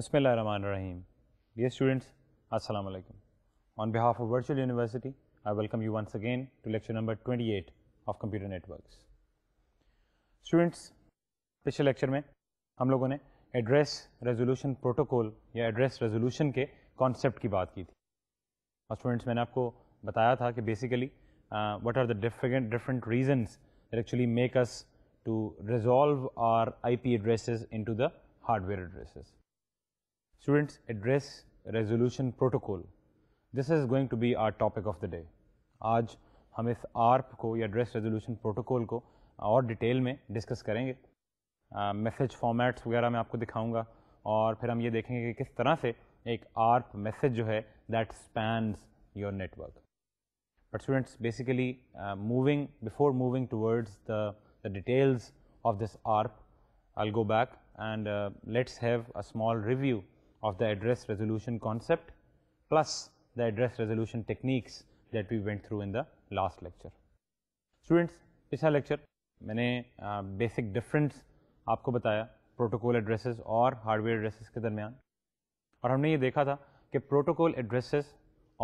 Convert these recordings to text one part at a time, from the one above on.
Bismillahirrahmanirrahim. Dear students, Assalamu alaikum. On behalf of Virtual University, I welcome you once again to lecture number 28 of Computer Networks. Students, पिछले lecture में हम लोगों ने address resolution protocol या address resolution के concept की बात की थी और स्टूडेंट्स मैंने आपको बताया था कि basically what are the different different reasons that actually make us to resolve our IP addresses into the hardware addresses Students Address Resolution Protocol. This is going to be our topic of the day. Aaj hum is ARP ko ya Address Resolution Protocol ko aur detail mein discuss karenge. Uh, message formats wagaira mein aapko dikhaunga aur phir hum ye dekhenge ki kis tarah se ek ARP message jo hai that spans your network. but students basically uh, moving before moving towards the, the details of this ARP I'll go back and uh, let's have a small review of the address resolution concept plus the address resolution techniques that we went through in the last lecture. Students, this lecture मैंने basic difference आपको बताया protocol addresses और hardware addresses and दरमियान और हमने ये देखा था कि प्रोटोकॉल एड्रेसेस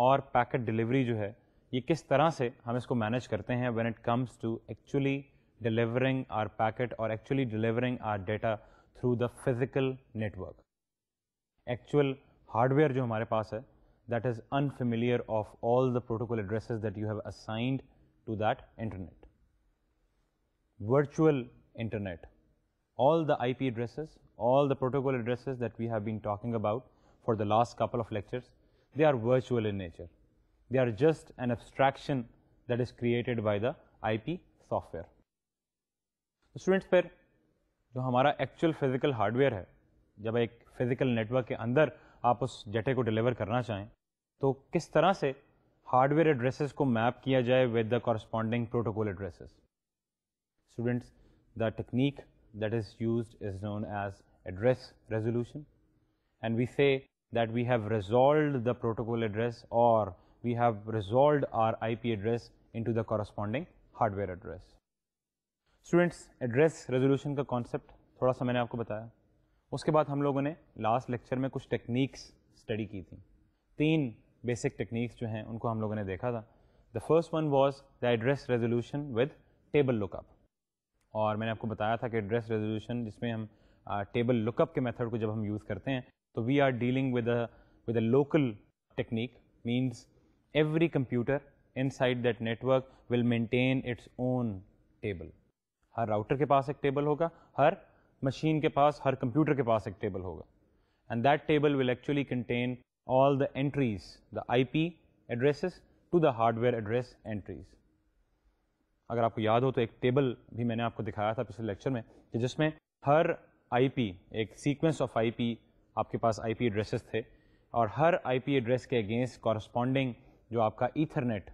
और पैकेट डिलीवरी जो है ये किस तरह से हम इसको मैनेज करते हैं when it delivering our packet or actually delivering our data through the physical network. Actual hardware जो हमारे पास है that is unfamiliar of all the protocol addresses that you have assigned to that internet virtual internet all the ip addresses all the protocol addresses that we have been talking about for the last couple of lectures they are virtual in nature they are just an abstraction that is created by the ip software students फिर जो हमारा actual physical hardware है जब एक physical network के अंदर आप उस जटे को डिलीवर करना चाहें तो किस तरह से हार्डवेयर एड्रेसेस को मैप किया जाए with the corresponding protocol addresses students the technique that is used is known as address resolution and we say that we have resolved the protocol address or we have resolved our IP address into the corresponding hardware address. Students, address resolution का concept थोड़ा सा मैंने आपको बताया उसके बाद हम लोगों ने लास्ट लेक्चर में कुछ टेक्निक्स स्टडी की थी तीन बेसिक टेक्निक्स जो हैं उनको हम लोगों ने देखा था the first one was the address resolution with table lookup और मैंने आपको बताया था कि एड्रेस रेजोल्यूशन जिसमें हम टेबल uh, लुकअप के मेथड को जब हम यूज़ करते हैं तो we are dealing with with a local technique means every computer inside that network will maintain its own table हर राउटर के पास एक टेबल होगा हर machine ke paas, har computer ke paas ek table hoga. And that table will actually contain all the entries, the IP addresses to the hardware address entries. अगर आपको याद हो तो एक टेबल भी मैंने आपको दिखाया था पिछले लेक्चर में कि जिसमें हर आईपी एक सीक्वेंस ऑफ आईपी आपके पास आईपी एड्रेसेस थे और हर आईपी एड्रेस के अगेंस्ट कॉरस्पॉन्डिंग जो आपका ईथरनेट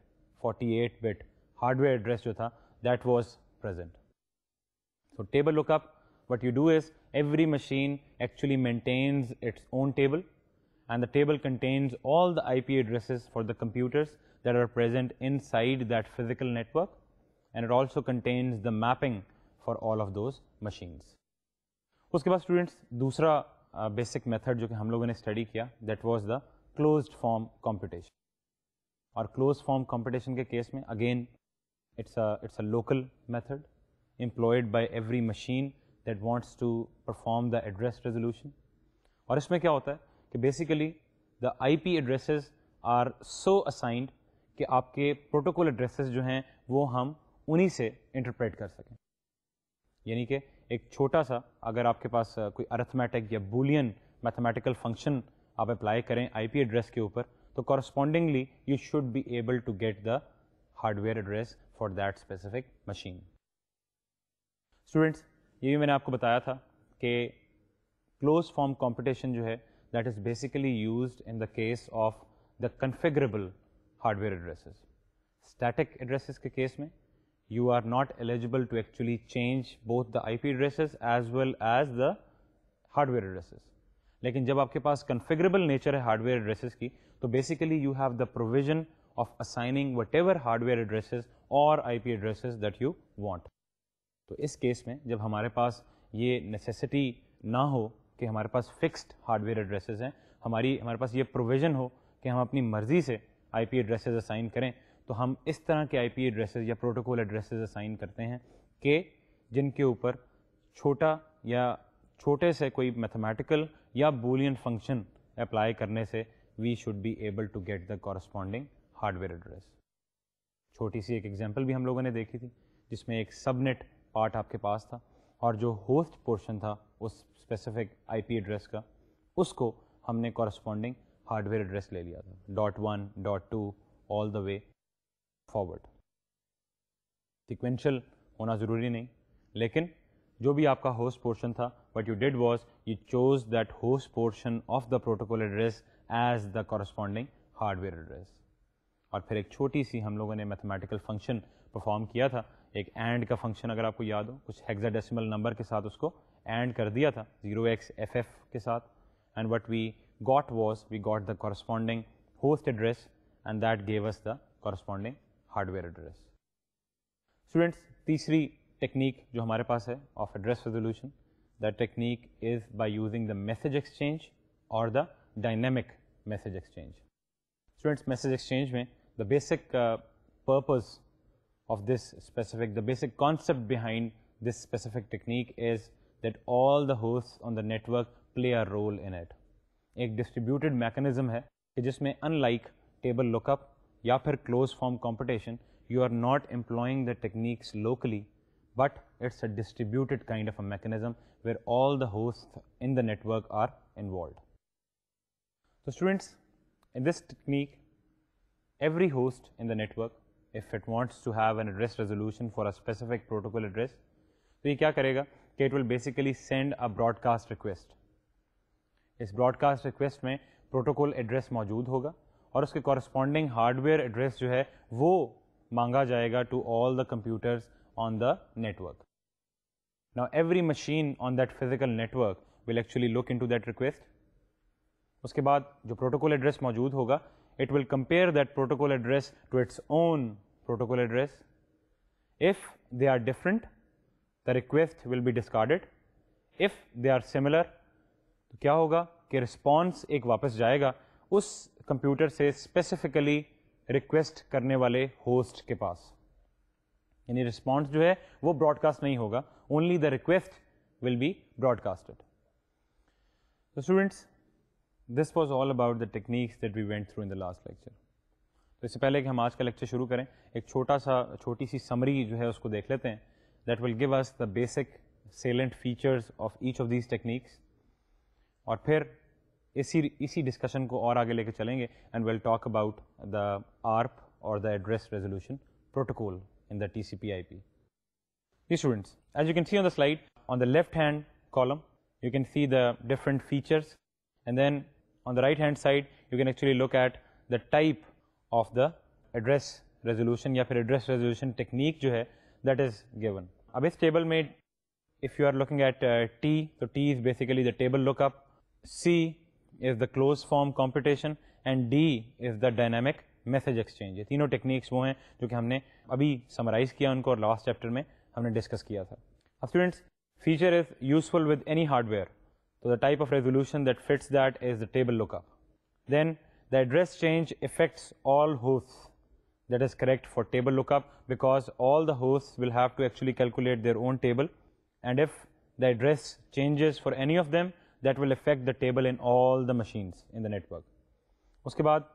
48 बिट हार्डवेयर एड्रेस जो था that was present so table lookup what you do is every machine actually maintains its own table and the table contains all the IP addresses for the computers that are present inside that physical network and it also contains the mapping for all of those machines. उसके बाद students दूसरा uh, basic method जो कि हम लोगों ने study किया that was the closed form computation और closed form computation के case में again it's a it's a local method employed by every machine that wants to perform the address resolution. और इसमें क्या होता है कि basically the IP addresses are so assigned कि आपके protocol addresses जो हैं वो हम उन्हीं से interpret कर सकें यानी कि एक छोटा सा अगर आपके पास कोई अर्थमेटिक या बुलियन मैथमेटिकल फंक्शन आप अप्लाई करें आईपी एड्रेस के ऊपर तो correspondingly you should be able to get the hardware address for that specific machine students ये भी मैंने आपको बताया था कि क्लोज फॉर्म कंपटीशन जो है that is basically use in the case of the configurable hardware addresses static addresses के केस में you are not eligible to actually change both the IP addresses as well as the hardware addresses. लेकिन जब आपके पास configurable nature है hardware addresses की तो basically you have the provision of assigning whatever hardware addresses or IP addresses that you want. तो इस case में जब हमारे पास ये नेसेसिटी ना हो कि हमारे पास फिक्स्ड हार्डवेयर एड्रेसेस हैं हमारी हमारे पास ये प्रोविज़न हो कि हम अपनी मर्ज़ी से आईपी एड्रेसेस असाइन करें तो हम इस तरह के आईपी एड्रेसेस या प्रोटोकॉल एड्रेसेस असाइन करते हैं कि जिनके ऊपर छोटा या छोटे से कोई मैथमेटिकल या बोलियन फंक्शन अप्लाई करने से we should be able to get the corresponding hardware address छोटी सी एक एग्जांपल भी हम लोगों ने देखी थी जिसमें एक सबनेट पार्ट आपके पास था और जो होस्ट पोर्शन था उस स्पेसिफिक आईपी एड्रेस का उसको हमने कॉरस्पॉन्डिंग हार्डवेयर एड्रेस ले लिया था dot one dot two all the way forward sequential होना ज़रूरी नहीं लेकिन जो भी आपका होस्ट पोर्शन था but you did was you chose that host portion of the protocol address as the corresponding hardware address और फिर एक छोटी सी हम लोगों ने मैथमेटिकल फंक्शन परफॉर्म किया था एक एंड का फंक्शन अगर आपको याद हो कुछ हेक्साडेसिमल नंबर के साथ उसको एंड कर दिया था जीरो एक्स एफ एफ के साथ and what we got was we got the corresponding host address and that gave us the corresponding hardware address students तीसरी टेक्निक जो हमारे पास है of address resolution that technique is by using the message exchange और the dynamic message exchange students message exchange में the basic uh, purpose of this specific, the basic concept behind this specific technique is that all the hosts on the network play a role in it. एक distributed mechanism है कि जिसमें unlike table lookup या फिर closed form computation, you are not employing the techniques locally, but it's a distributed kind of a mechanism where all the hosts in the network are involved. So students, in this technique, Every host in the network, if it wants to have an address resolution for a specific protocol address, तो ये क्या करेगा कि it will basically send a broadcast request इस broadcast request में protocol address मौजूद होगा और उसके कॉरस्पॉन्डिंग हार्डवेयर एड्रेस जो है वो मांगा जाएगा to all the computers on the network now every machine on that physical network will actually look into that request उसके बाद जो प्रोटोकॉल एड्रेस मौजूद होगा it will compare that protocol address to its own protocol address. If they are different, the request will be discarded. If they are similar, तो क्या होगा कि response एक वापस जाएगा उस कंप्यूटर से स्पेसिफिकली रिक्वेस्ट करने वाले होस्ट के पास यानी रिस्पॉन्स जो है वो ब्रॉडकास्ट नहीं होगा only the request will be broadcasted तो students this was all about the techniques that we went through in the last lecture तो इससे पहले कि हम आज का लेक्चर शुरू करें एक छोटा सा छोटी सी समरी जो है उसको देख लेते हैं that will give us the basic salient features of each of these techniques और फिर इसी इसी डिस्कशन को और आगे लेकर चलेंगे and will talk about the ARP और the address resolution protocol in the TCP/IP. Dear students, as you can see on the slide, on the left-hand column, you can see the different features, and then on the right hand side, you can actually look at the type of the address resolution ya fir address resolution technique jo hai, that is given. Ab is table mein, if you are looking at uh, T, so T is basically the table lookup, C is the closed form computation and D is the dynamic message exchange. ये तीनों techniques wo हैं jo ki humne abhi summarize kiya unko और last chapter mein humne discuss kiya tha. students, feature is useful with any hardware. So, the type of resolution that fits that is the table lookup. Then the address change affects all hosts that is correct for table lookup because all the hosts will have to actually calculate their own table and if the address changes for any of them that will affect the table in all the machines in the network. उसके बाद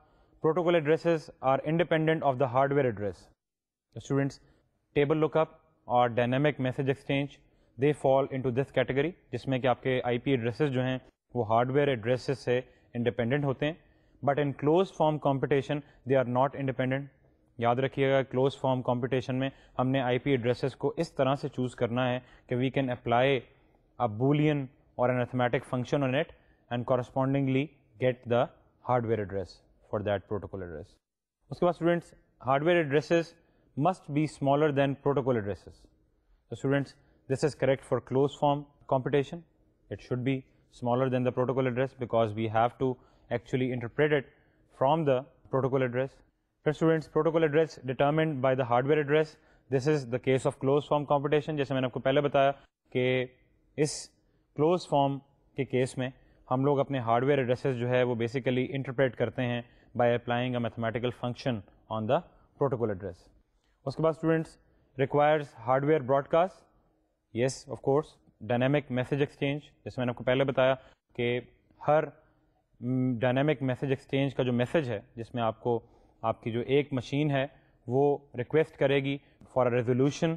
protocol addresses are independent of the hardware address. The students table lookup or dynamic message exchange they fall into this category जिसमें कि आपके IP addresses जो हैं वो hardware addresses से independent होते हैं but in close form competition they are not independent याद रखिएगा क्लोज फॉर्म कॉम्पिटिशन में हमने आईपी एड्रेसेस को इस तरह से चूज़ करना है कि we can apply a Boolean और an arithmetic function on it and correspondingly get the hardware address for that protocol address उसके बाद students hardware addresses must be smaller than protocol addresses तो students This is correct for closed form computation. It should be smaller than the protocol address because we have to actually interpret it from the protocol address. for students, protocol address determined by the hardware address. This is the case of closed form computation. jaise maine aapko pehle bataya ke is closed form ke case mein hum log apne hardware addresses jo hai wo basically interpret karte hain by applying a mathematical function on the protocol address uske baad students requires hardware broadcast yes of course dynamic message exchange जैसे मैंने आपको पहले बताया कि हर dynamic message exchange का जो message है जिसमें आपको आपकी जो एक मशीन है वो रिक्वेस्ट करेगी for a resolution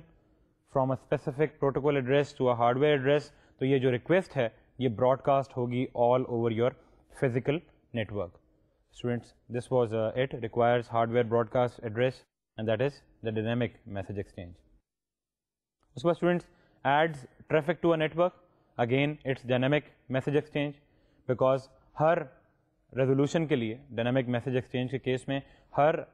from a specific protocol address to a hardware address तो ये जो रिक्वेस्ट है ये ब्रॉडकास्ट होगी all over your physical network students this was it requires hardware broadcast address and that is the dynamic message exchange उसके बाद students adds traffic to a network, again, it's dynamic message exchange because her resolution ke dynamic message exchange ke case mein, her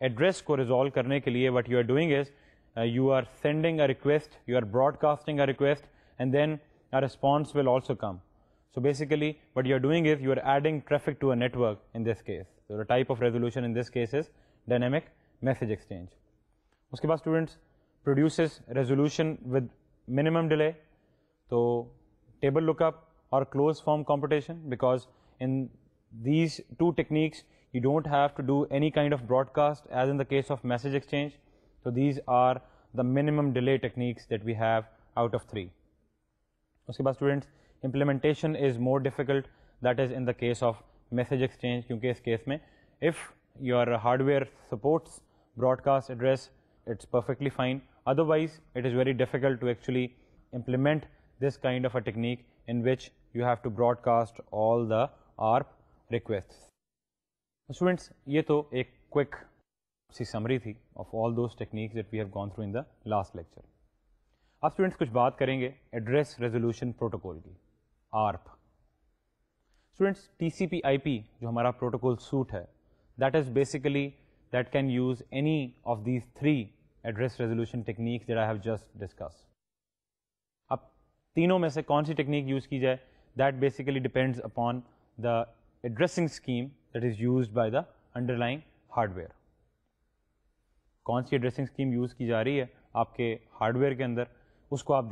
address ko resolve karne ke what you are doing is, uh, you are sending a request, you are broadcasting a request, and then a response will also come. So basically, what you are doing is, you are adding traffic to a network in this case. So the type of resolution in this case is dynamic message exchange. اس کے بعد students produces resolution minimum delay. So, table lookup or closed form computation because in these two techniques you don't have to do any kind of broadcast as in the case of message exchange. So, these are the minimum delay techniques that we have out of three. उसके बाद students implementation is more difficult that is in the case of message exchange क्योंकि इस case में if your hardware supports broadcast address it's perfectly fine otherwise it is very difficult to actually implement this kind of a technique in which you have to broadcast all the ARP requests. Students, ये तो एक quick सी summary थी of all those techniques that we have gone through in the last lecture. अब students कुछ बात करेंगे Address Resolution Protocol की ARP. Students, TCP/IP जो हमारा protocol suite है, that is basically that can use any of these three address resolution techniques that I have just discussed. अब तीनों में से कौन सी technique use की that basically depends upon the addressing scheme that is used by the underlying hardware. कौन addressing scheme use की जा रही है hardware के अंदर उसको आप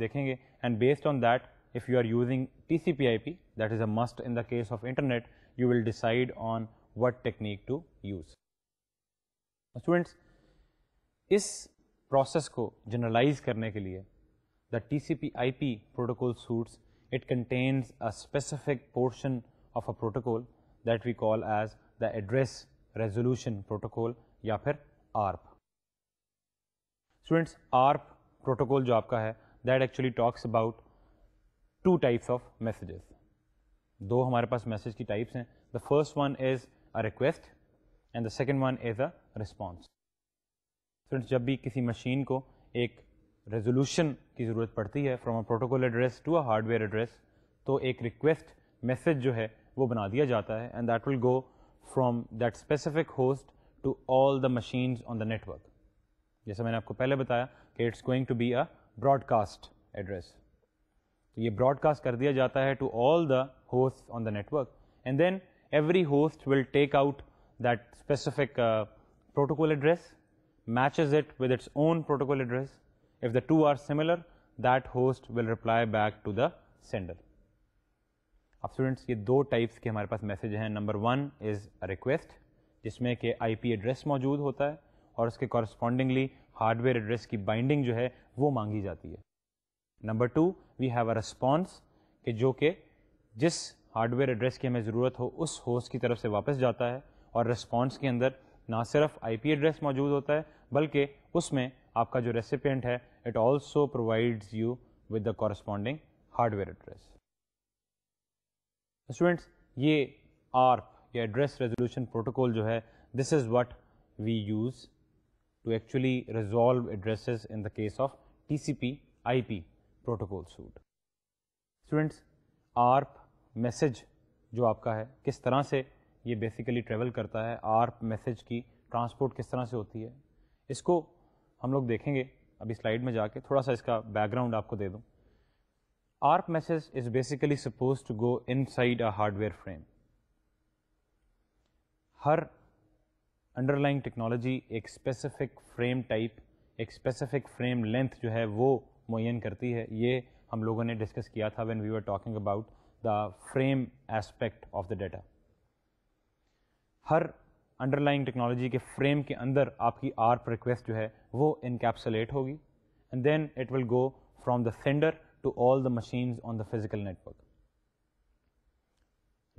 and based on that if you are using TCP/IP that is a must in the case of internet you will decide on what technique to use. Students इस process को जनरलाइज करने के लिए the T C P I P protocol suites it contains a specific portion of a protocol that we call as the address resolution protocol या फिर ARP students ARP protocol जो आपका है that actually talks about two types of messages दो हमारे पास message की types हैं the first one is a request and the second one is a response. So, جب بھی کسی machine کو ایک resolution کی ضرورت from a protocol address to a hardware address تو ایک request message جو ہے and that will go from that specific host to all the machines on the network. جیسا I نے آپ کو پہلے it's going to be a broadcast address. تو یہ broadcast کر to all the hosts on the network and then every host will take out that specific uh, protocol address, matches it with its own protocol address. If the two are similar, that host will reply back to the sender. अब students ये दो types के हमारे पास message हैं number one is request जिसमें कि IP address मौजूद होता है और उसके कॉरस्पॉन्डिंगली हार्डवेयर एड्रेस की बाइंडिंग जो है वो मांगी जाती है number two we have a response कि जो कि जिस हार्डवेयर एड्रेस की हमें ज़रूरत हो उस होस्ट की तरफ से वापस जाता है और रिस्पॉन्स के अंदर ना सिर्फ आईपी एड्रेस मौजूद होता है बल्कि उसमें आपका जो रेसिपेंट है it also provides you with the corresponding hardware address students ये आर्प या एड्रेस रेजोल्यूशन प्रोटोकॉल जो है this is what we use to actually resolve addresses in the case of TCP IP protocol suite. Students, ARP message जो आपका है किस तरह से ये बेसिकली ट्रेवल करता है आर्प मैसेज की ट्रांसपोर्ट किस तरह से होती है इसको हम लोग देखेंगे अभी स्लाइड में जाके थोड़ा सा इसका बैकग्राउंड आपको दे दूँ ARP message is basically suppose to go inside a hardware frame हर अंडरलाइंग टेक्नोलॉजी एक स्पेसिफिक फ्रेम टाइप एक स्पेसिफिक फ्रेम लेंथ जो है वो मुन करती है ये हम लोगों ने डिस्कस किया था when we were talking about the frame aspect of the data हर अंडरलाइंग टेक्नोलॉजी के फ्रेम के अंदर आपकी आर रिक्वेस्ट जो है वो इनकेप्सुलेट होगी and then it will go from the sender to all the machines on the physical network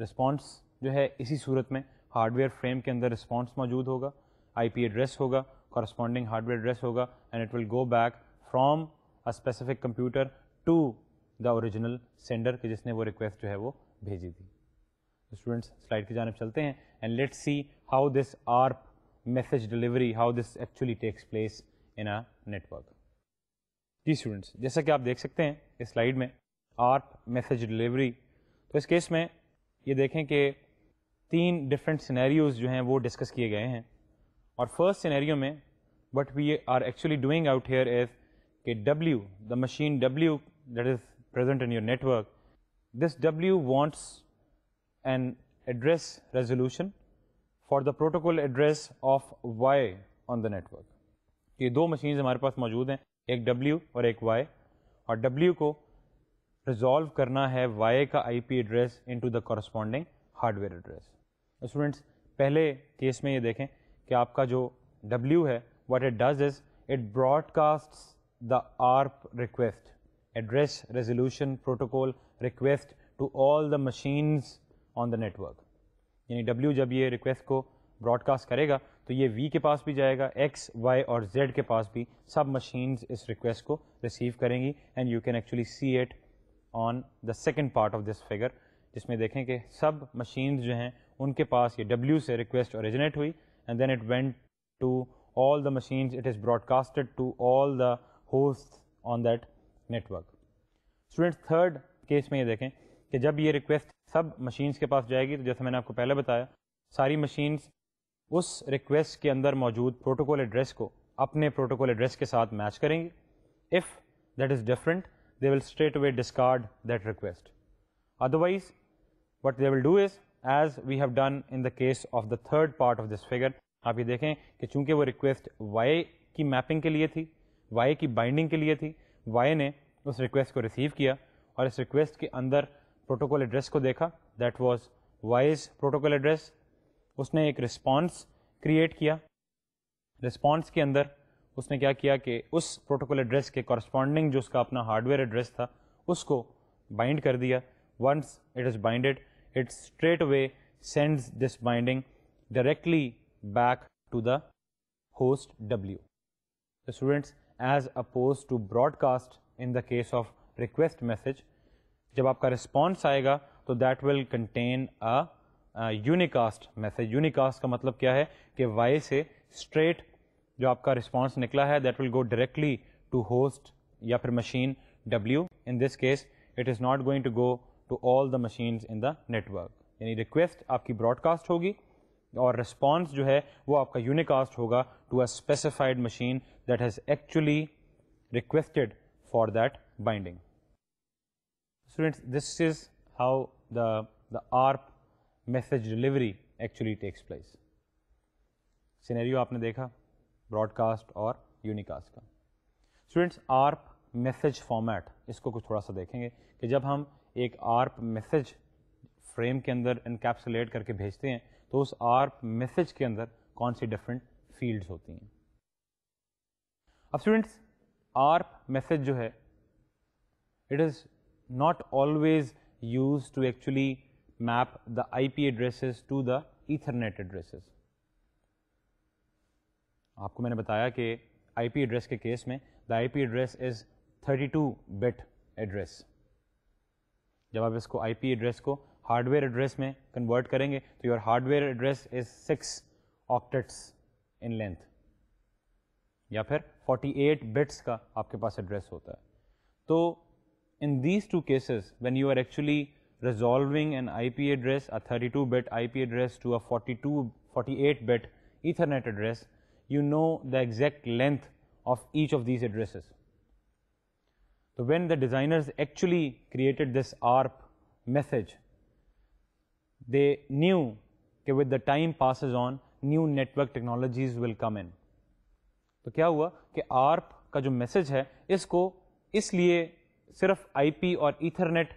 response जो है इसी सूरत में हार्डवेयर फ्रेम के अंदर रिस्पॉन्स मौजूद होगा आई पी एड्रेस होगा कॉरस्पॉन्डिंग हार्डवेयर एड्रेस होगा and it will go back from a specific computer to the original sender के जिसने वो रिक्वेस्ट जो है वो भेजी थी स्टूडेंट्स स्लाइड की जानब चलते हैं and let's see how this ARP message delivery how this actually takes place in a network जी स्टूडेंट्स जैसा कि आप देख सकते हैं इस स्लाइड में आर्प मैसेज डिलीवरी तो इस केस में ये देखें कि तीन डिफरेंट सिनेरियोज जो हैं वो डिस्कस किए गए हैं और फर्स्ट सिनेरियो में what we are actually doing out here is कि W, the machine W that is present in your network, this W wants an address resolution for the protocol address of Y on the network. ये दो machine हमारे पास मौजूद हैं एक W और एक Y और W को रिजॉल्व करना है Y का IP address into the corresponding hardware address students पहले केस में ये देखें कि आपका जो W है what it does is it broadcasts the ARP request, address resolution protocol request to all the machines on the network यानी डब्ल्यू जब ये रिक्वेस्ट को ब्रॉडकास्ट करेगा तो ये वी के पास भी जाएगा एक्स वाई और जेड के पास भी सब मशीन्स इस रिक्वेस्ट को रिसीव करेंगी and you can actually see it on the second part of this figure जिसमें देखें कि सब मशीन्स जो हैं उनके पास ये डब्ल्यू से रिक्वेस्ट ओरिजिनेट हुई and then it went to all the machines it is broadcasted to all the host on that network student third case में ये देखें कि जब ये रिक्वेस्ट सब मशीन्स के पास जाएगी तो जैसे मैंने आपको पहले बताया सारी मशीन्स उस रिक्वेस्ट के अंदर मौजूद प्रोटोकॉल एड्रेस को अपने प्रोटोकॉल एड्रेस के साथ मैच करेंगे if that is different they will straight way discard that request otherwise what they will do is as we have done in the case of the third part of this figure आप ये देखें कि चूंकि वो request Y की mapping के लिए थी वाई की बाइंडिंग के लिए थी वाई ने उस रिक्वेस्ट को रिसीव किया और इस रिक्वेस्ट के अंदर प्रोटोकॉल एड्रेस को देखा that was wise protocol address उसने एक रिस्पॉन्स क्रिएट किया रिस्पॉन्स के अंदर उसने क्या किया कि उस प्रोटोकॉल एड्रेस के कॉरस्पॉन्डिंग जो उसका अपना हार्डवेयर एड्रेस था उसको बाइंड कर दिया once it is binded it straight away sends this binding directly back to the host w the students as opposed to broadcast in the case of request message जब आपका response आएगा तो that will contain a unicast message unicast का मतलब क्या है कि Y से स्ट्रेट जो आपका रिस्पॉन्स निकला है that will go directly to host या फिर machine W in this case it is not going to go to all the machines in the network यानी रिक्वेस्ट आपकी ब्रॉडकास्ट होगी और रिस्पॉन्स जो है वो आपका यूनिकास्ट होगा to a specified machine that has actually requested for that binding Students, this is how the, the ARP message delivery actually takes place. Scenario आपने देखा ब्रॉडकास्ट और यूनिकास्ट का स्टूडेंट्स आर्प मैसेज फॉर्मेट इसको कुछ थोड़ा सा देखेंगे कि जब हम एक आर्प मैसेज फ्रेम के अंदर इनकैप्सुलेट करके भेजते हैं तो उस आर्प मैसेज के अंदर कौन सी डिफरेंट फील्ड्स होती हैं अब स्टूडेंट्स आर्प मैसेज जो है it is not always used to actually map the IP addresses to the Ethernet addresses. आपको मैंने बताया कि IP address के केस में the IP address is 32 bit address. जब आप इसको IP address को हार्डवेयर एड्रेस में कन्वर्ट करेंगे तो your hardware address is six octets in length या फिर 48 बिट्स का आपके पास एड्रेस होता है तो in these two cases when you are actually resolving an IP address a 32 bit IP address to a 42 48 bit ethernet address you know the exact length of each of these addresses. So, when the designers actually created this ARP message they knew that with the time passes on new network technologies will come in. So क्या हुआ कि ARP का message is है सिर्फ IP और Ethernet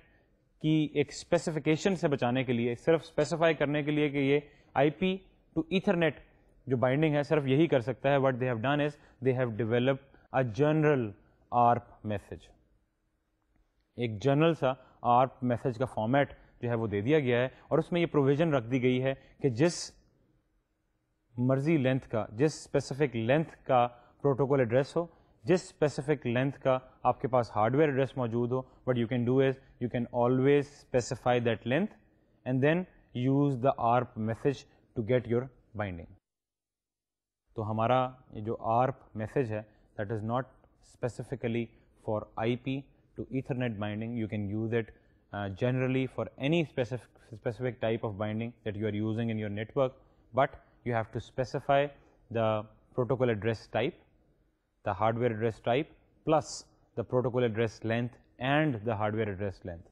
की एक specification से बचाने के लिए सिर्फ स्पेसिफाई करने के लिए कि ये आईपी टू ईथरनेट जो बाइंडिंग है सिर्फ यही कर सकता है what they have done is they have developed a general ARP message एक जनरल सा आर्प मैसेज का फॉर्मेट जो है वो दे दिया गया है और उसमें ये प्रोविजन रख दी गई है कि जिस मर्जी लेंथ का जिस स्पेसिफिक लेंथ का प्रोटोकॉल एड्रेस हो जिस स्पेसिफिक लेंथ का आपके पास हार्डवेयर एड्रेस मौजूद हो but you can do is you can always specify that length and then use the ARP message to get your binding तो हमारा ये जो आर्प मैसेज है that is not specifically for I P to Ethernet binding you can use it generally for any specific specific type of binding that you are using in your network but you have to specify the protocol address type the hardware address type plus the protocol address length and the hardware address length.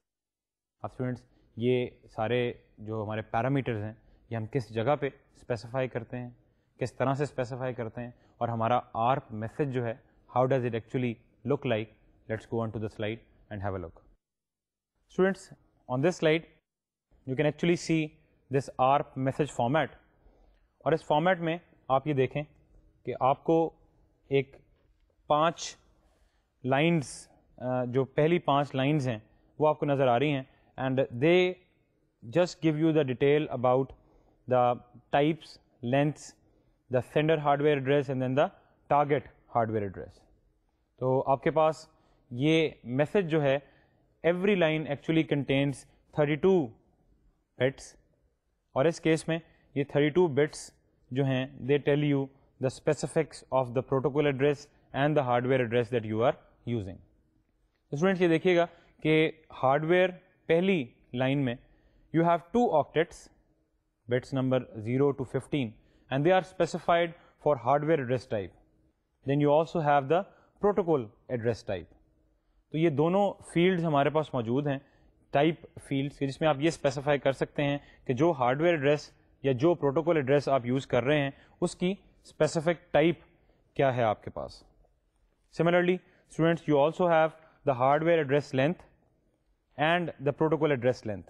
students, these are our parameters. We specify in which place, in we specify, and our ARP message, jo how does it actually look like? Let's go on to the slide and have a look. Students, on this slide, you can actually see this ARP message format. اور اس format میں آپ یہ دیکھیں کہ آپ کو ایک पांच लाइंस uh, जो पहली पांच लाइंस हैं वो आपको नज़र आ रही हैं and they just give you the detail about the types lengths the sender hardware address and then the target hardware address तो आपके पास ये मैसेज जो है every line actually contains 32 bits और इस केस में ये 32 बिट्स जो हैं they tell you the specifics of the protocol address and the hardware address that you are using students ये देखिएगा कि हार्डवेयर पहली लाइन में you have two octets bits number 0 to 15 and they are specified for hardware address type then you also have the protocol address type तो ये दोनों fields हमारे पास मौजूद हैं टाइप फील्ड्स के जिसमें आप ये स्पेसिफाई कर सकते हैं कि जो हार्डवेयर एड्रेस या जो प्रोटोकॉल एड्रेस आप यूज़ कर रहे हैं उसकी स्पेसिफिक टाइप क्या है आपके पास Similarly, students, you also have the hardware address length and the protocol address length.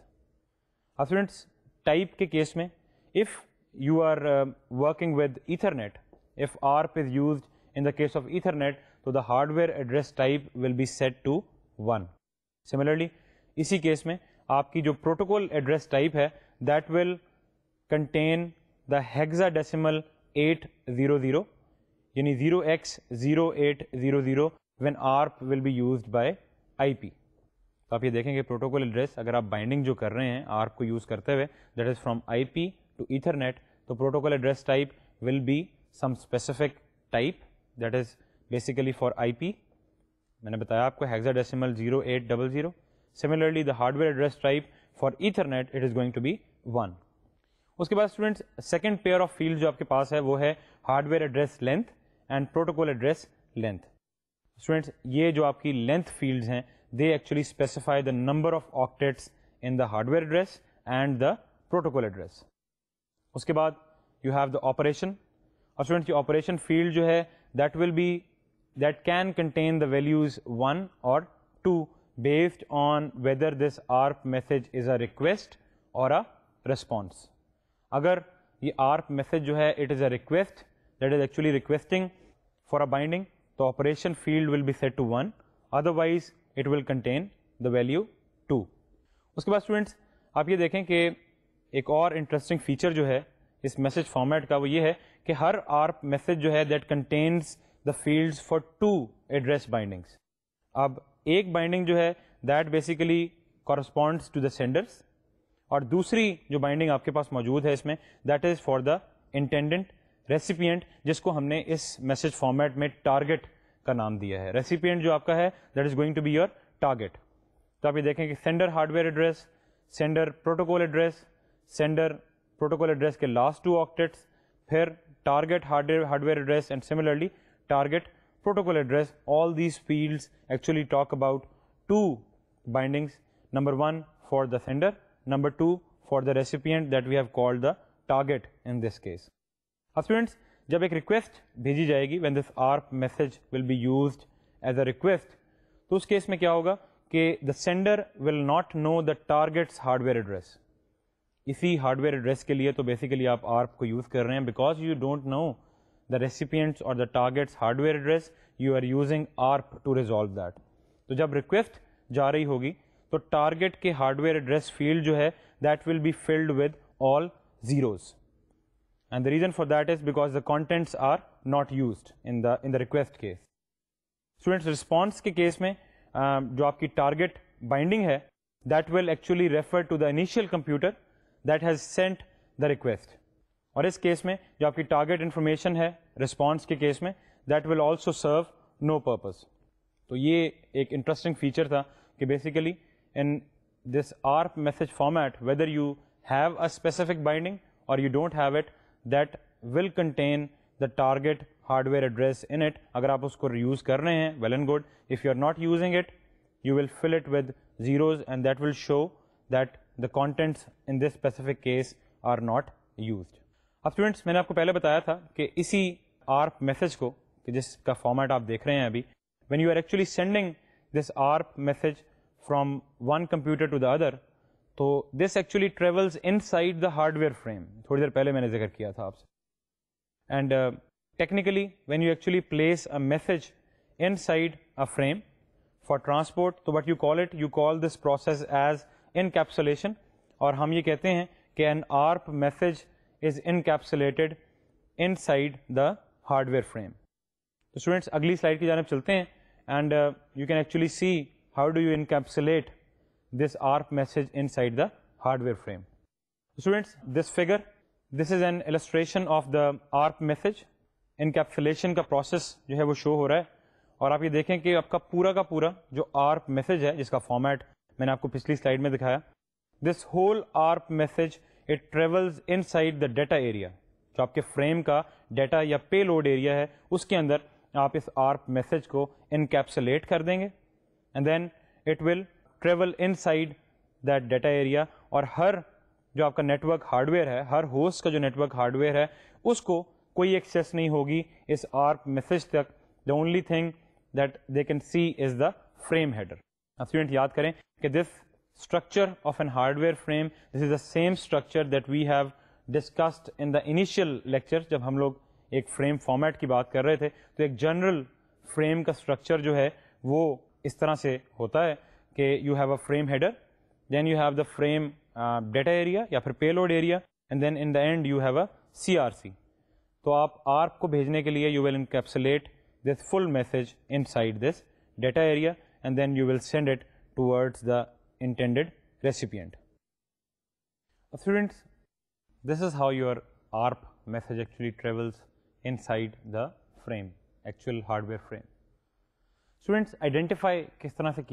Now, students, type के case में, if you are uh, working with Ethernet, if ARP is used in the case of Ethernet, so the hardware address type will be set to 1. Similarly, इसी case में आपकी जो protocol address type है, that will contain the hexadecimal 800 यानी zero X zero eight zero zero when ARP will be use by I P तो आप ये देखेंगे प्रोटोकॉल एड्रेस अगर आप बाइंडिंग जो कर रहे हैं आर्प को यूज़ करते हुए that is from I P to Ethernet तो protocol address type will be some specific type that is basically for I P मैंने बताया आपको hexadecimal zero eight double zero similarly the hardware address type for Ethernet it is going to be one उसके बाद students second pair of field जो आपके पास है वो है hardware address length and protocol address length students ये जो आपकी लेंथ फील्ड्स हैं they actually specify the number of octets in the hardware address and the protocol address उसके बाद यू हैव द ऑपरेशन और स्टूडेंट्स की ऑपरेशन फील्ड जो है that will be that can contain the values one और two based on whether this ARP message is a request or a response. अगर ये ARP message जो है it is a request that is actually requesting For a binding, the operation field will be set to 1, otherwise it will contain the value 2. उसके बाद students आप ये देखें कि एक और इंटरेस्टिंग फीचर जो है इस मैसेज फॉर्मेट का वो ये है कि हर आर मैसेज जो है that contains the fields for two address bindings अब एक बाइंडिंग जो है that basically corresponds to the sender's और दूसरी जो बाइंडिंग आपके पास मौजूद है इसमें that is for the intended recipient जिसको हमने इस मैसेज फॉर्मेट में टारगेट का नाम दिया है रेसिपियंट जो आपका है that is going to be your target तो आप ये देखें कि sender hardware address sender protocol address sender protocol address के लास्ट टू ऑक्टेट्स फिर target hardware address and similarly target protocol address all these fields actually talk about two bindings number one for the sender number two for the recipient that we have called the target in this case अब हाँ, students जब एक request भेजी जाएगी when this ARP message will be used as a request तो उस case में क्या होगा कि the sender will not know the target's hardware address इसी हार्डवेयर एड्रेस के लिए तो बेसिकली आप आर्प को यूज़ कर रहे हैं because you don't know the recipient's और the target's hardware address you are using ARP to resolve that तो जब रिक्वेस्ट जा रही होगी तो टारगेट के हार्डवेयर एड्रेस फील्ड जो है that will be filled with all zeros And the reason for that is because the contents are not used in the in the request case. Students response ke case में um, jo आपकी target binding hai, that will actually refer to the initial computer that has sent the request. Aur is case mein jo आपकी target information hai response ke case mein, that will also serve no purpose. So, ये एक interesting feature था कि basically in this ARP message format whether you have a specific binding or you don't have it that will contain the target hardware address in it अगर आप उसको use कर रहे हैं well and good if you are not using it you will fill it with zeros and that will show that the contents in this specific case are not used. अब students मैंने आपको पहले बताया था कि इसी आर्प मैसेज को कि जिसका फॉर्मेट आप देख रहे हैं अभी when you are actually sending this ARP message from one computer to the other तो this actually travels inside the hardware frame थोड़ी देर पहले मैंने जिक्र किया था आपसे and technically when you actually place a message inside a frame for transport तो what you call it you call this process as encapsulation और हम ये कहते हैं कि an ARP message is encapsulated inside the hardware frame तो students अगली slide की जानब चलते हैं and you can actually C how do you encapsulate this ARP message inside the hardware frame. Students, this figure, this is an illustration of the ARP message. Encapsulation का process जो है वो show हो रहा है और आप ये देखें कि आपका पूरा का पूरा जो आर्प मैसेज है जिसका फॉर्मेट मैंने आपको पिछली स्लाइड में दिखाया this whole ARP message it travels inside the data area जो आपके फ्रेम का डेटा या पे लोड एरिया है उसके अंदर आप इस आर्प मैसेज को इनकेप्सुलेट कर देंगे and then it will travel inside that data area और हर जो आपका नेटवर्क हार्डवेयर है हर होस्ट का जो नेटवर्क हार्डवेयर है उसको कोई एक्सेस नहीं होगी इस आर्प मैसेज तक the only thing that they can see is the frame header अब स्टूडेंट याद करें कि this structure of an hardware frame this is the same structure that we have discussed in the initial lecture जब हम लोग एक frame format की बात कर रहे थे तो एक जनरल फ्रेम का स्ट्रक्चर जो है वो इस तरह से होता है कि you have a frame header then you have the frame data area या फिर payload area and then in the end you have a C R C तो आप आर्प को भेजने के लिए you will encapsulate this full message inside this data area and towards the intended recipient. Uh, students, this is how your ARP message actually travels inside the frame, actual hardware frame. Students, identify किस तरह से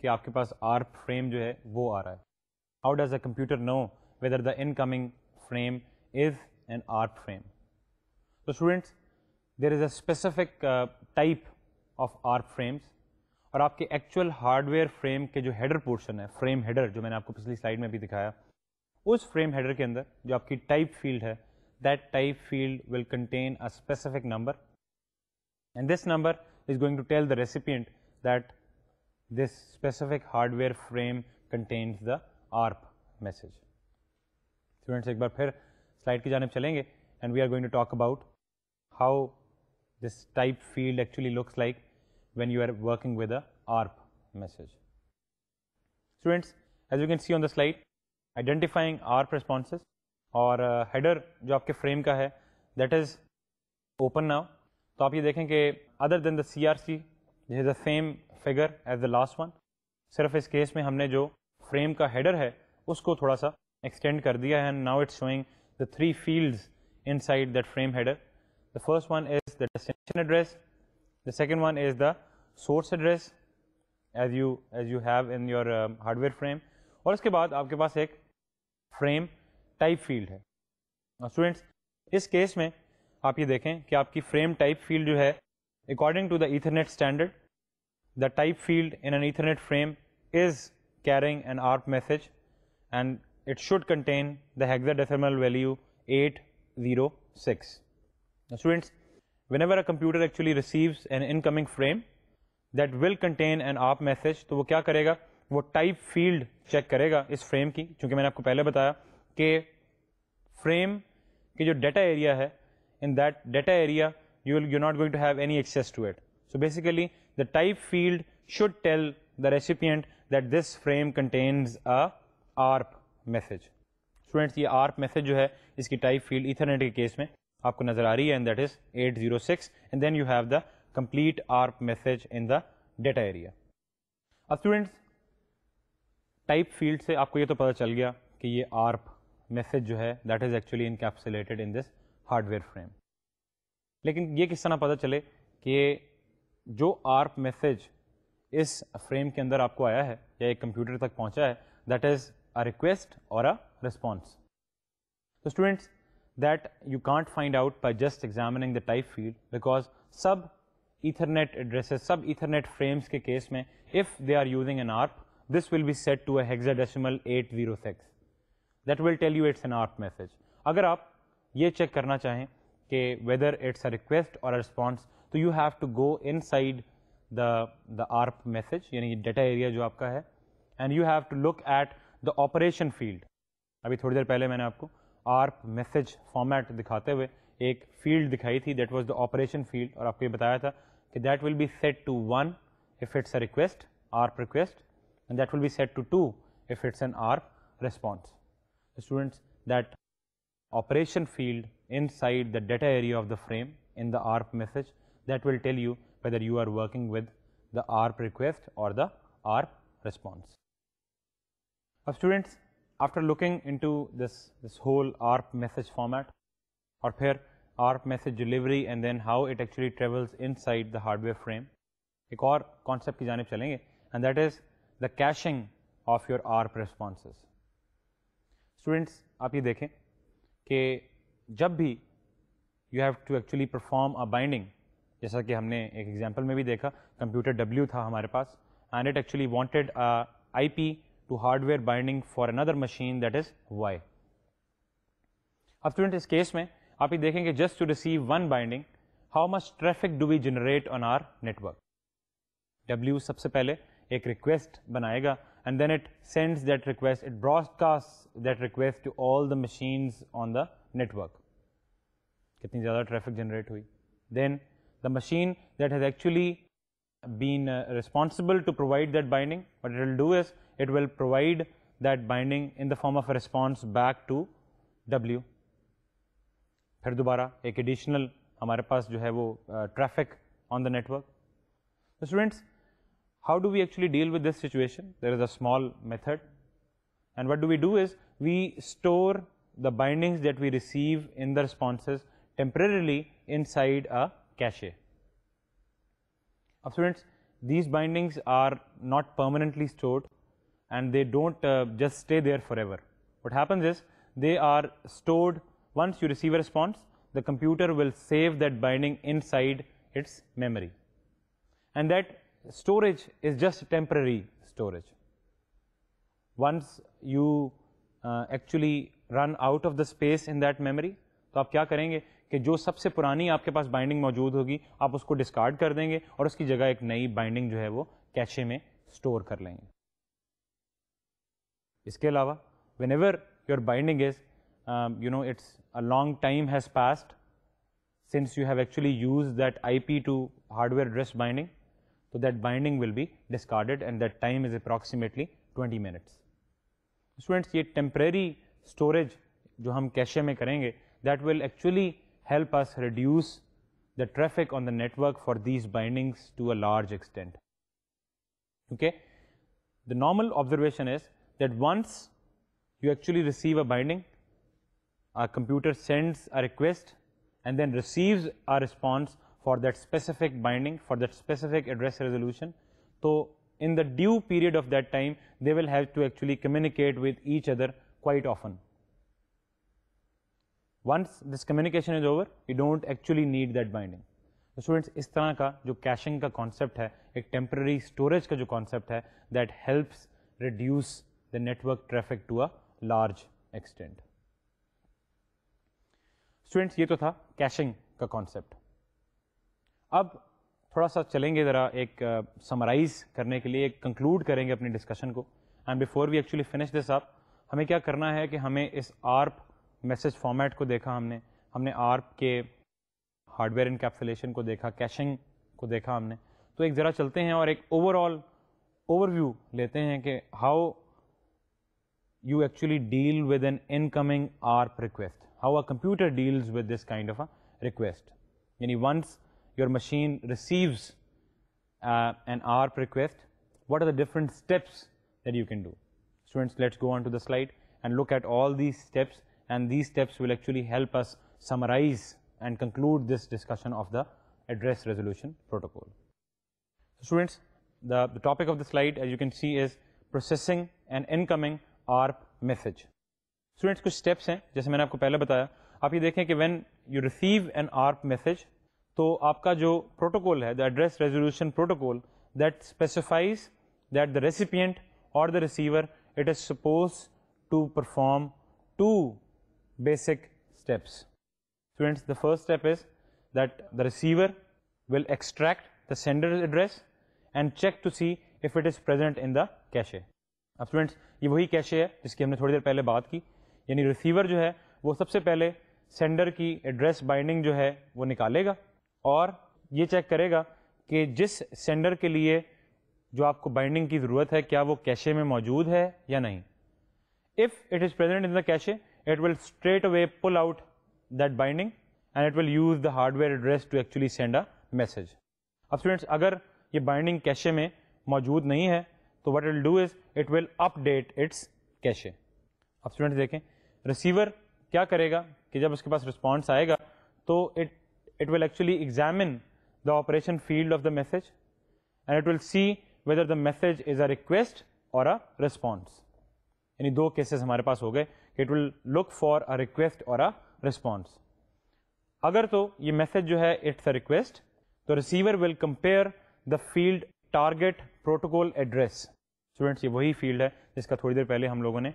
कि आपके पास are frame जो है वो आ रहा है how does a computer know whether the incoming frame is an ARP frame तो students there is a specific type of ARP frames और आपके एक्चुअल हार्डवेयर फ्रेम के जो हेडर पोर्शन है फ्रेम हेडर जो मैंने आपको पिछली स्लाइड में भी दिखाया उस फ्रेम हेडर के अंदर जो आपकी टाइप फील्ड है that type field will contain a specific number and this number is going to tell the recipient that this specific hardware frame contains the ARP message. Students, एक बार फिर slide की जानब चलेंगे and we are going to talk about how this type field actually looks like when you are working with a ARP message. Students, as you can see on the slide, identifying ARP responses or uh, header जो आपके frame that is open now. तो आप ये देखें other than the CRC, this is the same figure as the last one सिर्फ इस case में हमने जो फ्रेम का हेडर है उसको थोड़ा सा एक्सटेंड कर दिया है and now it's showing the three fields side that frame header the first one is the destination address the second one is the source address as you as you have in your uh, hardware और इसके बाद आपके पास एक frame type field है students इस case में आप ये देखें कि आपकी फ्रेम टाइप फील्ड जो है according to the Ethernet standard the type field in an Ethernet frame is carrying an ARP message and it should contain the hexadecimal value 806. Now, students, whenever a computer actually receives an incoming frame that will contain an ARP message, तो वो क्या करेगा वो type field check करेगा इस frame की क्योंकि मैंने आपको पहले बताया कि फ्रेम की जो डेटा एरिया है that data area you will you're not going to have any access to it. So, basically. the type field should tell the recipient that this frame contains a ARP message. Students ये ARP message जो है इसकी type field Ethernet के case में आपको नजर आ रही है and that is 806 and then you have the complete ARP message in the data area अब स्टूडेंट्स टाइप फील्ड से आपको ये तो पता चल गया कि ये आर्प मैसेज जो है that is actually encapsulated in this hardware frame लेकिन ये किस तरह पता चले कि जो आर्प मैसेज इस फ्रेम के अंदर आपको आया है या एक कंप्यूटर तक पहुंचा है दैट इज़ अ रिक्वेस्ट और अ रिस्पॉन्स तो students that you can't find out by just examining the type field because sub ethernet addresses sub ethernet frames ke case mein if they are using an arp this will be set to a hexadecimal 806 that will tell you it's an arp message agar aap ye check karna chahein okay, whether it's a request or a response तो you have to go inside the the ARP message यानी data area जो आपका है and you have to look at the operation field अभी थोड़ी देर पहले मैंने आपको ARP message format दिखाते हुए एक field दिखाई थी that was the operation field और आपको ये बताया था कि that will be set to one if it's a request ARP request and that will be set to two if it's an ARP response. So students that operation field inside the data area of the frame in the ARP message that will tell you whether you are working with the ARP request or the ARP response. Now, students after looking into this, this whole ARP message format or here ARP message delivery and then how it actually travels inside the hardware frame a core concept की जानब चलेंगे and that is the caching of your ARP responses students आप ये देखें जब भी you have to actually perform a binding जैसा कि हमने एक एग्जाम्पल में भी देखा कंप्यूटर डब्ल्यू था हमारे पास and it actually wanted I P to hardware binding for another machine that is why अब स्टूडेंट इस केस में आप ये देखेंगे just to receive one binding how much traffic do we generate on our network W सबसे पहले एक request बनाएगा and then it sends that request, it broadcasts that request to all the machines on the network kitni zyada traffic generate then the machine that has actually been uh, responsible to provide that binding what it will do is it will provide that binding in the form of a response back to w phir dobara ek additional hamare have jo traffic on the network so students how do we actually deal with this situation there is a small method and what do we do is we store the bindings that we receive in the responses temporarily inside a cache. Of students, these bindings are not permanently stored and they do not uh, just stay there forever. What happens is they are stored once you receive a response, the computer will save that binding inside its memory. And that storage is just temporary storage. Once you uh, actually run out of the space in that memory तो आप क्या करेंगे कि जो सबसे पुरानी आपके पास binding मौजूद होगी आप उसको डिस्कार्ड कर देंगे और उसकी जगह एक नई बाइंडिंग जो है वो कैशे में स्टोर कर लेंगे इसके अलावा whenever your binding is you know it's a long time has past since you have actually used that IP to hardware address binding. So that binding will be discarded and that time is approximately 20 minutes. Students, ये temporary storage जो will cache में करेंगे that will actually help us reduce the traffic on the network for these bindings to a large extent. Okay? The normal observation is that once you actually receive a binding, a computer sends a request and then receives a response for that specific binding, for that specific address resolution. So, in the due period of that time, they will have to actually communicate with each other quite often. Once this communication is over, you don't actually need that binding. तो students इस तरह का जो caching का concept है एक temporary storage का जो कॉन्सेप्ट है that helps reduce the network traffic to a large extent students ये तो था कैशिंग का कॉन्सेप्ट अब थोड़ा सा चलेंगे ज़रा एक समराइज uh, करने के लिए एक कंक्लूड करेंगे अपनी डिस्कशन को and before we actually finish this up हमें क्या करना है कि हमें इस आर्प मैसेज फॉर्मेट को देखा हमने हमने आर्प के हार्डवेयर इनकैप्सुलेशन को देखा कैशिंग को देखा हमने तो एक ज़रा चलते हैं और एक ओवरऑल ओवरव्यू लेते हैं कि how you actually deal with an incoming ARP request, how a computer deals with this kind of a request. Yani once your machine receives uh, an ARP request, what are the different steps that you can do? Students, let us go on to the slide and look at all these steps and these steps will actually help us summarize and conclude this discussion of the address resolution protocol. So students, the, the topic of the slide as you can see is processing an incoming ARP message. Students, are steps as I मैंने आपको पहले बताया आप ये when you receive an ARP message so आपका जो protocol the address resolution protocol that specifies that the recipient or the receiver it is supposed to perform two basic steps. Students, the first step is that the receiver will extract the sender's address and check to see if it is present in the cache. Now students, this is the cache that we थोड़ी देर पहले बात की यानी receiver जो है वो सबसे पहले सेंडर की एड्रेस And जो है वो निकालेगा और ये चेक जो आपको बाइंडिंग की ज़रूरत है क्या वो कैशे में मौजूद है या नहीं if it is present in the cache it will straight away pull out that binding and it will use the hardware address to actually send a message. अब students अगर ये binding cache में मौजूद नहीं है तो what it will do is it will update its cache. अब students देखें receiver क्या करेगा कि जब उसके पास response आएगा तो it it will actually examine the operation field of the message and it will see whether the message is a request or a response यानी दो केसेस हमारे पास हो गए it will look for a request और a response अगर तो ये मैसेज जो है इट्स अ रिक्वेस्ट तो receiver will compare the field target protocol address students ये वही फील्ड है जिसका थोड़ी देर पहले हम लोगों ने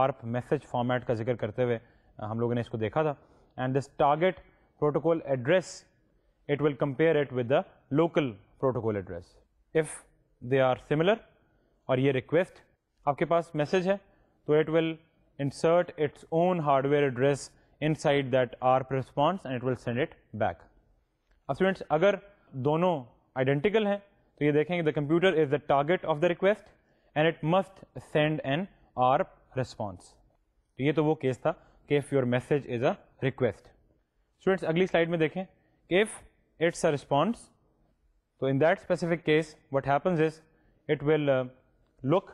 आर्प मैसेज फॉर्मेट का जिक्र करते हुए हम लोगों ने इसको देखा था and this target protocol address it will compare it with the local protocol address. If they are similar और ये रिक्वेस्ट आपके पास मैसेज है तो it will insert its own hardware address inside that ARP response and it will send it back. अब students अगर दोनों identical हैं तो ये देखेंगे the computer is the target of the request and it must send an ARP response तो ये तो वो केस था कि if your message is a request students अगली स्लाइड में देखें कि if it's a response So, in that specific case what happens is it will uh, look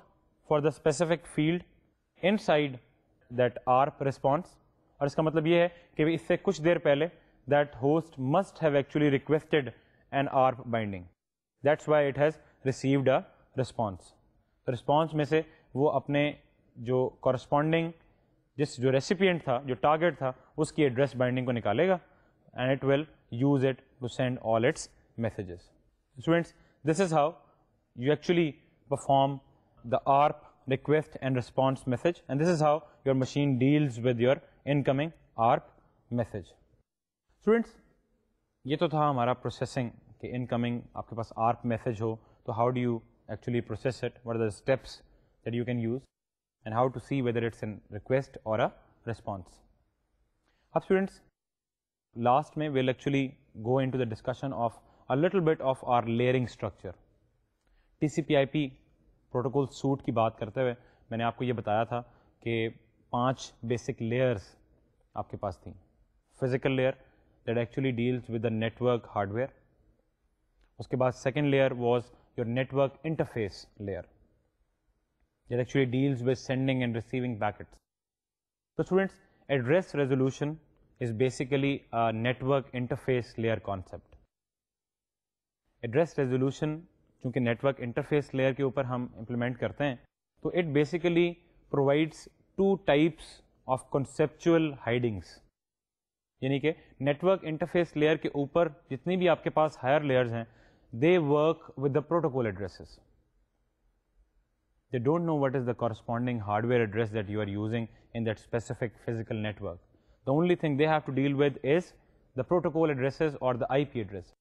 for the specific field inside that ARP response And इसका मतलब ये है कि इससे कुछ देर that host must have actually requested an ARP binding that's why it has received a response The response में से वो अपने जो corresponding जिस जो recipient था target था उसकी address binding को निकालेगा and it will use it to send all its messages Students, this is how you actually perform the ARP request and response message and this is how your machine deals with your incoming ARP message. Students, ये तो था हमारा processing कि incoming आपके पास ARP message हो तो how do you actually process it, what are the steps that you can use and how to see whether it's a request or a response. Up students, last may we'll actually go into the discussion of a little bit of our layering structure. TCP/IP protocol suite की बात करते हुए मैंने आपको ये बताया था कि पांच बेसिक लेयर्स आपके पास थी physical layer that actually deals with the network hardware उसके बाद second layer was your network interface layer that actually deals with sending and receiving packets तो students address resolution is basically network interface layer concept address resolution चूँकि network interface layer के ऊपर हम implement करते हैं तो it basically provides two types of conceptual hidings यानी कि नेटवर्क इंटरफेस लेयर के ऊपर जितनी भी आपके पास हायर लेयर्स हैं they work with the protocol addresses they don't know what is the corresponding hardware address that you are using in that specific physical network. The only thing they have to deal with is the protocol addresses or the IP address.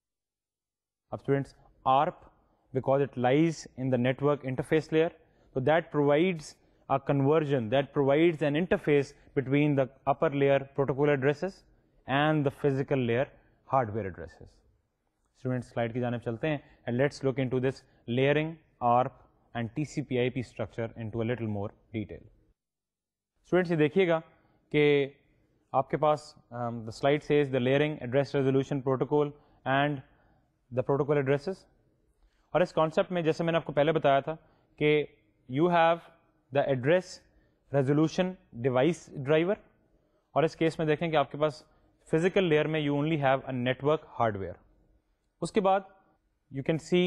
of students ARP because it lies in the network interface layer. So, that provides a conversion that provides an interface between the upper layer protocol addresses and the physical layer hardware addresses. Students slide ki janib chalte hain and let's look into this layering ARP and TCP IP structure into a little more detail. Students ये देखिएगा कि आपके पास um, the slide says the layering address resolution protocol and the protocol addresses और इस concept में जैसे मैंने आपको पहले बताया था कि you have the address resolution device driver और इस केस में देखें कि आपके पास फिजिकल लेयर में you only have a network hardware उसके बाद you can see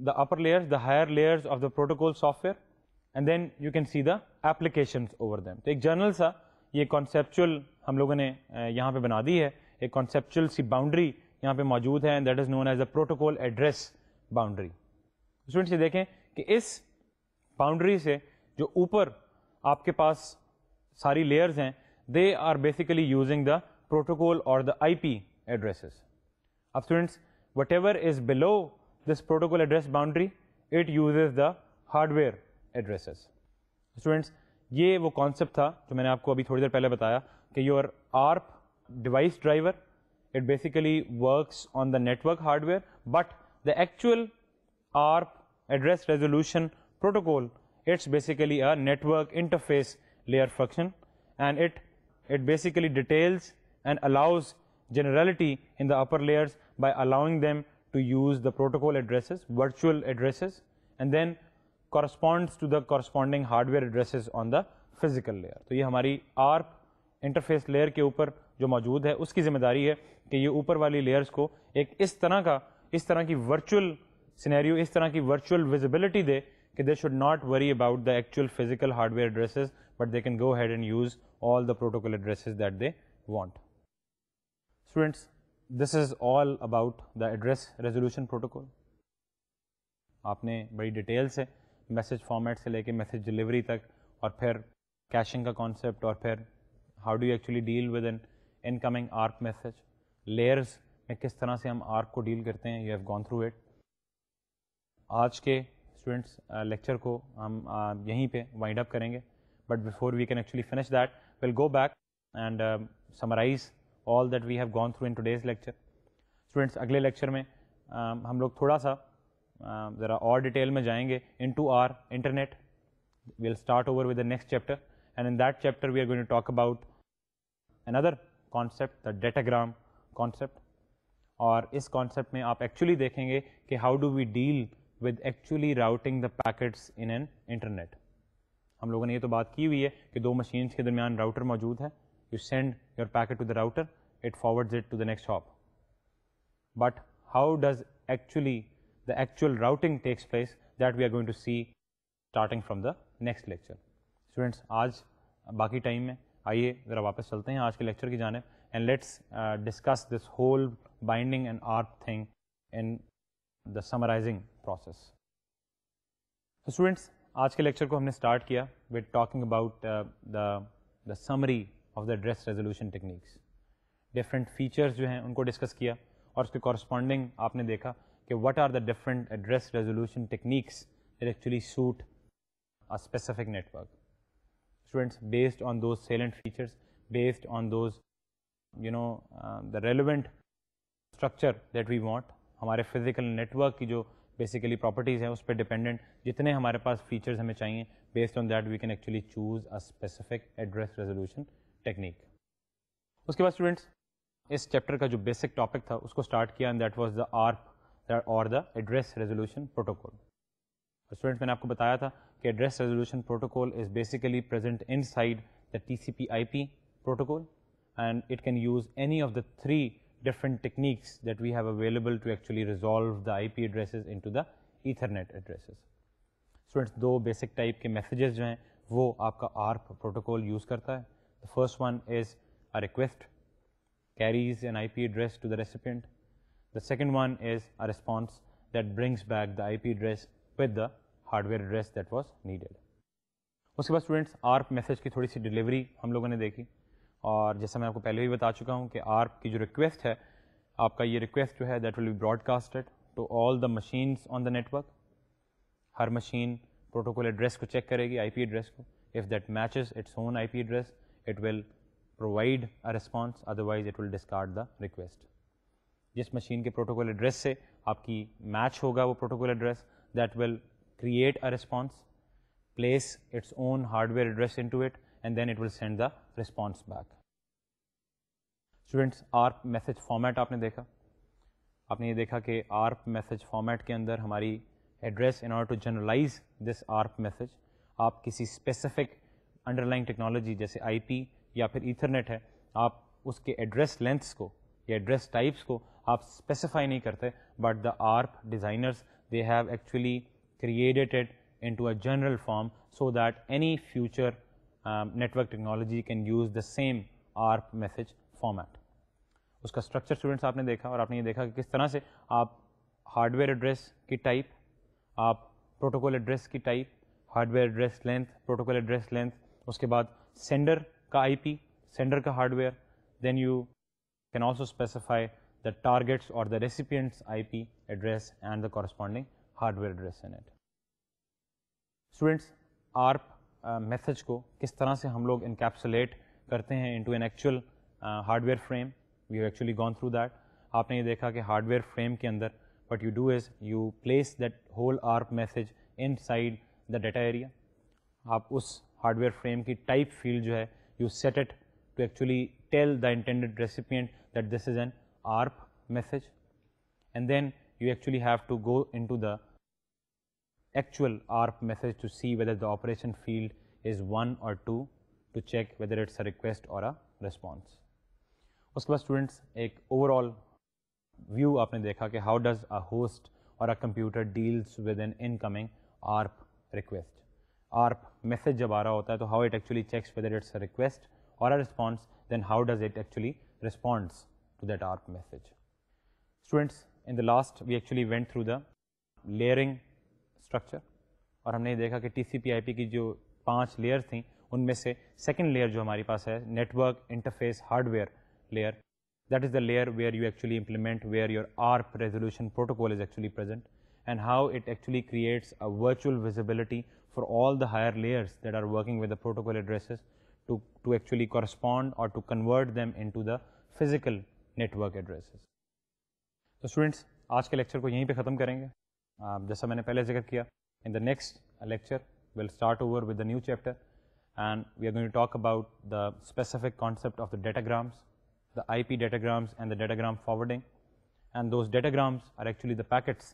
the upper layers the higher layers of the protocol software and then you can see the application over them तो एक जर्नल सा ये conceptual हम लोगों ने यहाँ पर बना दी है एक कॉन्सेपचुअल सी बाउंड्री यहाँ पे मौजूद है and that is known as a protocol address boundary students ये देखें कि इस बाउंड्री से जो ऊपर आपके पास सारी लेयर्स हैं they are basically using the protocol और द आईपी एड्रेसेस अब students whatever is below this protocol address boundary it uses the hardware addresses students ये वो कॉन्सेप्ट था जो मैंने आपको अभी थोड़ी देर पहले बताया कि your ARP device driver It basically works on the network hardware, but the actual ARP address resolution protocol, it's basically a network interface layer function and it, it basically details and allows generality in the upper layers by allowing them to use the protocol addresses, virtual addresses and then corresponds to the corresponding hardware addresses on the physical layer. तो ये हमारी ARP interface layer के ऊपर जो मौजूद है उसकी जिम्मेदारी है कि ये ऊपर वाली लेयर्स को एक इस तरह का इस तरह की वर्चुअल सिनेरियो इस तरह की वर्चुअल विजिबिलिटी दे कि they should not worry about the actual physical hardware addresses but they can go ahead and use all the protocol addresses that they want. Students, this is all about the address resolution protocol. आपने बड़ी detail से message format से लेके message delivery तक और फिर caching का concept और फिर how do actually deal with an incoming ARP message layers में किस तरह से हम आर्क को डील करते हैं you have gone through it आज के स्टूडेंट्स लेक्चर uh, को हम uh, यहीं पे वाइंड अप करेंगे but before we can actually finish that will go back and summarize all that we have gone through in today's lecture students अगले lecture में uh, हम लोग थोड़ा सा uh, um, ज़रा और डिटेल में जाएंगे into our internet we'll start over with the next chapter and in that chapter we are going to talk about another concept the datagram concept और इस कॉन्सेप्ट में आप एक्चुअली देखेंगे कि how do we deal with actually routing the packets in an internet हम लोगों ने ये तो बात की हुई है कि दो मशीन्स के दरमियान राउटर मौजूद है you send your packet to the router it forwards it to the next hop but how does actually the actual routing takes place that we are going to see starting from the next lecture students aaj baki time mein आइए ज़रा वापस चलते हैं आज के lecture की जानब and let's discuss this whole binding and ARP thing in the summarizing process students आज के लेक्चर को हमने स्टार्ट किया with talking about the the summary of the address resolution techniques different features जो हैं उनको डिस्कस किया और उसके कॉरस्पॉन्डिंग आपने देखा कि what are the different address resolution techniques actually suit a specific network students based on those salient features, based on those you know uh, the relevant structure that we want. हमारे physical network ki jo basically properties hai, us pe dependent Jitne हमारे paas features हमें chahiye, based on that we can actually choose a specific address resolution technique. Uske बाद students is chapter ka jo basic topic tha, usko start kiya and that was the ARP or the address resolution protocol. और students मैंने आपको बताया था कि address resolution protocol is basically present inside the protocol and it can use any of the three different techniques that we have available to actually resolve the IP addresses into the Ethernet addresses. Students, दो basic type के messages जो हैं ARP protocol use The first one is a request carries an IP address to the recipient. The second one is a response that brings back the IP address with the hardware address that was needed उसके बाद students ARP message की थोड़ी सी delivery हम लोगों ने देखी और जैसा मैं आपको पहले भी बता चुका हूँ कि आर्प की जो रिक्वेस्ट है आपका ये रिक्वेस्ट जो है that will be broadcasted to all the machines on the network हर मशीन प्रोटोकॉल एड्रेस को चेक करेगी आईपी एड्रेस को if that matches its own IP address it will provide a response otherwise it will discard the request जिस machine के protocol address से आपकी match होगा वो protocol address that will create a response, place its own hardware address into it, and then it will send the response back. Students ARP message format आपने देखा आपने ये देखा कि आर्प मैसेज फॉर्मेट के अंदर हमारी address in order to generalize this ARP message आप किसी स्पेसिफिक अंडरलाइंग टेक्नोलॉजी जैसे आईपी या फिर ईथरनेट है आप उसके एड्रेस लेंथ्स को या एड्रेस टाइप्स को आप स्पेसिफाई नहीं करते but the ARP designers they have actually created it into a general form so that any future um, network technology can use the same ARP message format. Uska structure students aapne dekha aur aapne ye dekha ki kis tarah se aap hardware address ki type, aap protocol address type, hardware address length, protocol address length, uske baad sender IP, sender hardware, then you can also specify the targets or the recipient's IP, address and the corresponding hardware address in it. Students, ARP uh, message ko kis tarah se hum log encapsulate karte hain into an actual uh, hardware frame. We have actually gone through that. Aapne ye dekha ke hardware frame ke andar what you do is you place that whole ARP message inside the data area. Aap us hardware frame ki type field jo hai, you set it to actually tell the intended recipient that this is an ARP message. And then you actually have to go into the actual ARP message to see whether the operation field is one or two to check whether it's a request or a response. Uske ba students, ek overall view aapne dekha ke how does a host or a computer deals with an incoming ARP request. ARP message jab aara hota hai, to how it actually checks whether it's a request or a response, then how does it actually responds to that ARP message. Students, in the last we actually went through the layering structure और हमने देखा कि TCP/IP की जो पांच layer थी उनमें से सेकेंड लेयर जो हमारे पास है network interface hardware layer. that is the layer where you actually implement where your ARP resolution protocol is actually present and how it actually creates a virtual visibility for all the higher layers that are working with the protocol addresses to, to actually correspond or to convert them into the physical network addresses. तो students आज के lecture को यहीं पे ख़त्म करेंगे जैसा मैंने पहले जिक्र किया in the next lecture will start over with the new chapter and we are going to talk about the specific concept of the datagrams, the IP datagrams and the datagram forwarding. And those datagrams are actually the packets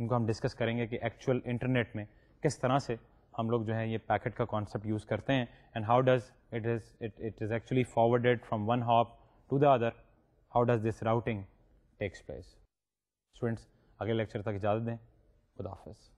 जिनको हम discuss करेंगे कि actual internet में किस तरह से हम लोग जो है ये packet का concept use करते हैं and how does it is it, it is actually forwarded from one hop to the other, how does this routing takes place. Students अगले लेक्चर तक इजाज़त दें खुदाफिज़